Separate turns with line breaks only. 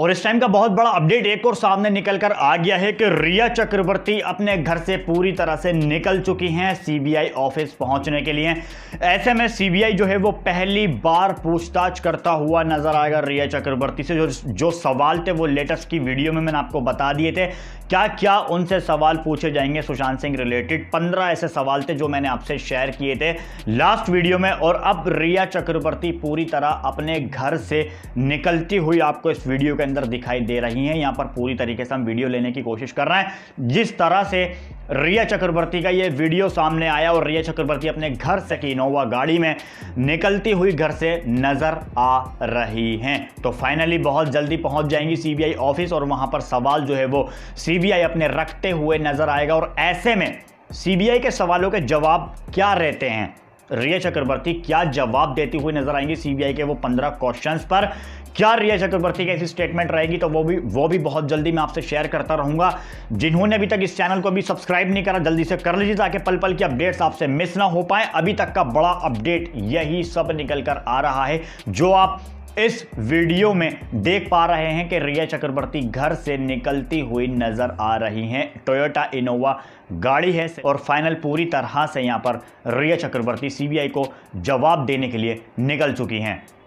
और इस टाइम का बहुत बड़ा अपडेट एक और सामने निकल कर आ गया है कि रिया चक्रवर्ती अपने घर से पूरी तरह से निकल चुकी हैं सीबीआई ऑफिस पहुंचने के लिए ऐसे में सीबीआई जो है वो पहली बार पूछताछ करता हुआ नजर आएगा रिया चक्रवर्ती से जो जो सवाल थे वो लेटेस्ट की वीडियो में मैंने आपको बता दिए थे क्या क्या उनसे सवाल पूछे जाएंगे सुशांत सिंह रिलेटेड पंद्रह ऐसे सवाल थे जो मैंने आपसे शेयर किए थे लास्ट वीडियो में और अब रिया चक्रवर्ती पूरी तरह अपने घर से निकलती हुई आपको इस वीडियो के अंदर दिखाई दे रही हैं यहाँ पर पूरी तरीके से हम वीडियो लेने की कोशिश कर रहे हैं जिस तरह से रिया चक्रवर्ती का ये वीडियो सामने आया और रिया चक्रवर्ती अपने घर से की इनोवा गाड़ी में निकलती हुई घर से नज़र आ रही हैं तो फाइनली बहुत जल्दी पहुंच जाएंगी सीबीआई ऑफिस और वहां पर सवाल जो है वो सीबीआई अपने रखते हुए नज़र आएगा और ऐसे में सीबीआई के सवालों के जवाब क्या रहते हैं रिया चक्रवर्ती क्या जवाब देती हुई नजर आएंगी सीबीआई के वो पंद्रह क्वेश्चन पर क्या रिया चक्रवर्ती की ऐसी स्टेटमेंट रहेगी तो वो भी वो भी बहुत जल्दी मैं आपसे शेयर करता रहूंगा जिन्होंने अभी तक इस चैनल को भी सब्सक्राइब नहीं करा जल्दी से कर लीजिए ताकि पल पल की अपडेट्स आपसे मिस ना हो पाए अभी तक का बड़ा अपडेट यही सब निकल कर आ रहा है जो आप इस वीडियो में देख पा रहे हैं कि रिया चक्रवर्ती घर से निकलती हुई नज़र आ रही हैं टोयोटा इनोवा गाड़ी है और फाइनल पूरी तरह से यहाँ पर रिया चक्रवर्ती सीबीआई को जवाब देने के लिए निकल चुकी हैं